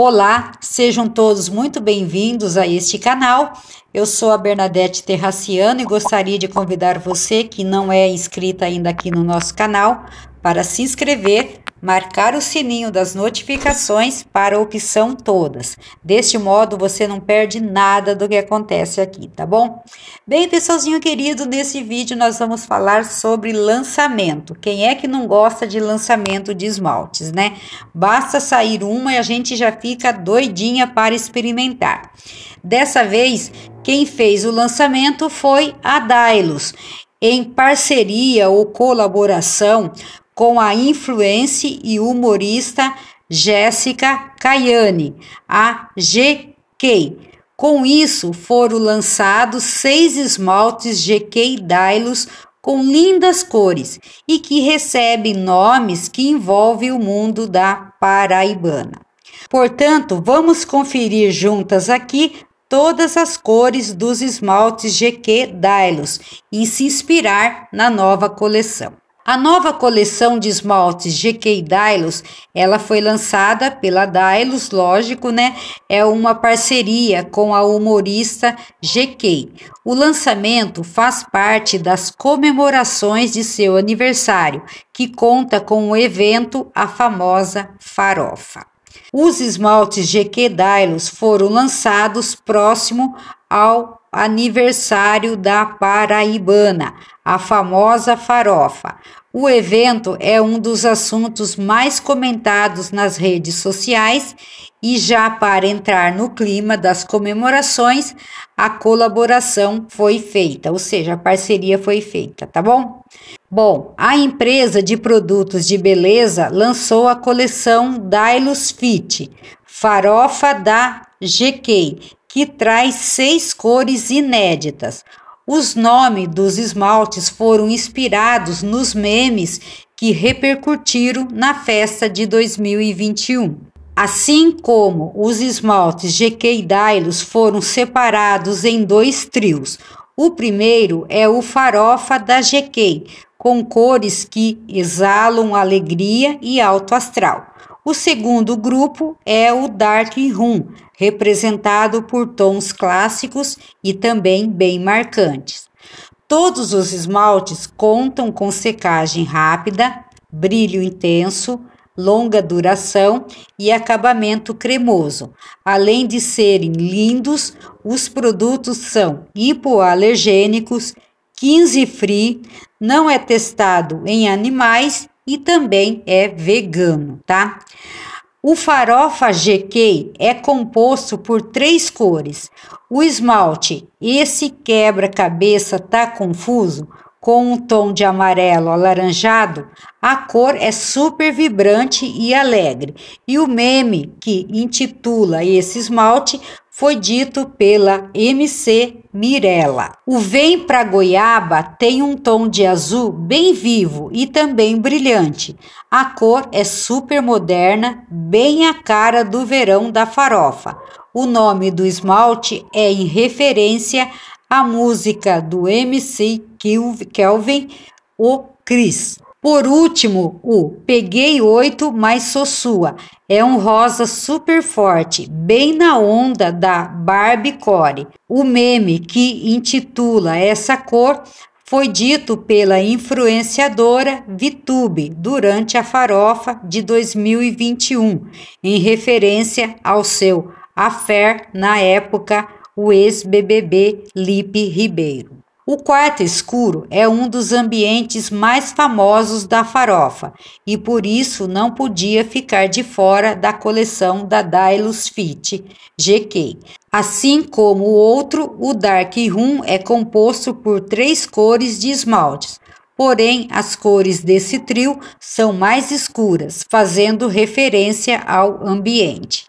Olá, sejam todos muito bem-vindos a este canal. Eu sou a Bernadette Terraciano e gostaria de convidar você que não é inscrita ainda aqui no nosso canal para se inscrever marcar o sininho das notificações para a opção todas. Deste modo, você não perde nada do que acontece aqui, tá bom? Bem, pessoalzinho querido, nesse vídeo nós vamos falar sobre lançamento. Quem é que não gosta de lançamento de esmaltes, né? Basta sair uma e a gente já fica doidinha para experimentar. Dessa vez, quem fez o lançamento foi a Dailos em parceria ou colaboração com a influência e humorista Jéssica Cayane, a GK. Com isso, foram lançados seis esmaltes GK Dylos com lindas cores e que recebem nomes que envolvem o mundo da paraibana. Portanto, vamos conferir juntas aqui todas as cores dos esmaltes GQ Dylos e se inspirar na nova coleção. A nova coleção de esmaltes GK Dylos, ela foi lançada pela Dylos, lógico, né? É uma parceria com a humorista GK. O lançamento faz parte das comemorações de seu aniversário, que conta com o evento A Famosa Farofa. Os esmaltes GK Dylos foram lançados próximo ao aniversário da Paraibana, a famosa farofa. O evento é um dos assuntos mais comentados nas redes sociais e já para entrar no clima das comemorações, a colaboração foi feita, ou seja, a parceria foi feita, tá bom? Bom, a empresa de produtos de beleza lançou a coleção Dylos Fit, farofa da GK, que traz seis cores inéditas. Os nomes dos esmaltes foram inspirados nos memes que repercutiram na festa de 2021. Assim como os esmaltes GK e foram separados em dois trios. O primeiro é o farofa da GK, com cores que exalam alegria e alto astral. O segundo grupo é o Dark Room, representado por tons clássicos e também bem marcantes. Todos os esmaltes contam com secagem rápida, brilho intenso, longa duração e acabamento cremoso. Além de serem lindos, os produtos são hipoalergênicos, 15 free, não é testado em animais e também é vegano, tá? O farofa GK é composto por três cores. O esmalte, esse quebra-cabeça tá confuso, com um tom de amarelo alaranjado, a cor é super vibrante e alegre. E o meme que intitula esse esmalte foi dito pela MC Mirella. O Vem pra Goiaba tem um tom de azul bem vivo e também brilhante. A cor é super moderna, bem a cara do verão da farofa. O nome do esmalte é em referência à música do MC Kelvin, O Cris. Por último, o Peguei 8, mas sou sua. É um rosa super forte, bem na onda da Barbie Core. O meme que intitula essa cor foi dito pela influenciadora Vitube durante a farofa de 2021, em referência ao seu affair na época, o ex-BBB Lipe Ribeiro. O quarto escuro é um dos ambientes mais famosos da farofa e por isso não podia ficar de fora da coleção da Dailus Fit GK. Assim como o outro, o Dark Room é composto por três cores de esmaltes. Porém, as cores desse trio são mais escuras, fazendo referência ao ambiente.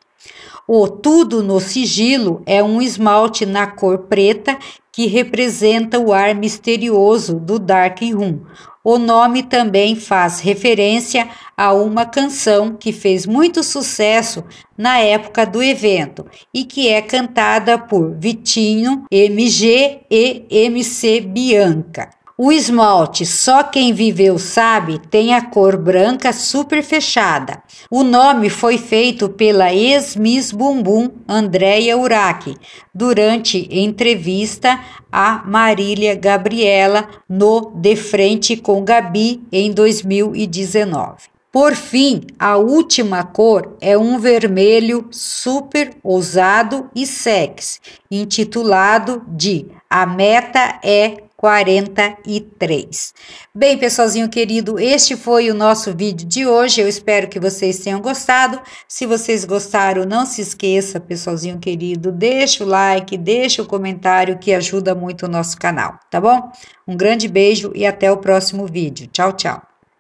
O Tudo no Sigilo é um esmalte na cor preta que representa o ar misterioso do Dark Room. O nome também faz referência a uma canção que fez muito sucesso na época do evento e que é cantada por Vitinho, MG e MC Bianca. O esmalte, só quem viveu sabe, tem a cor branca super fechada. O nome foi feito pela ex-Miss Bumbum Andréia Uraki durante entrevista a Marília Gabriela no De Frente com Gabi em 2019. Por fim, a última cor é um vermelho super ousado e sexy, intitulado de A Meta é 43. Bem, pessoalzinho querido, este foi o nosso vídeo de hoje. Eu espero que vocês tenham gostado. Se vocês gostaram, não se esqueça, pessoalzinho querido, deixa o like, deixa o comentário que ajuda muito o nosso canal, tá bom? Um grande beijo e até o próximo vídeo. Tchau, tchau.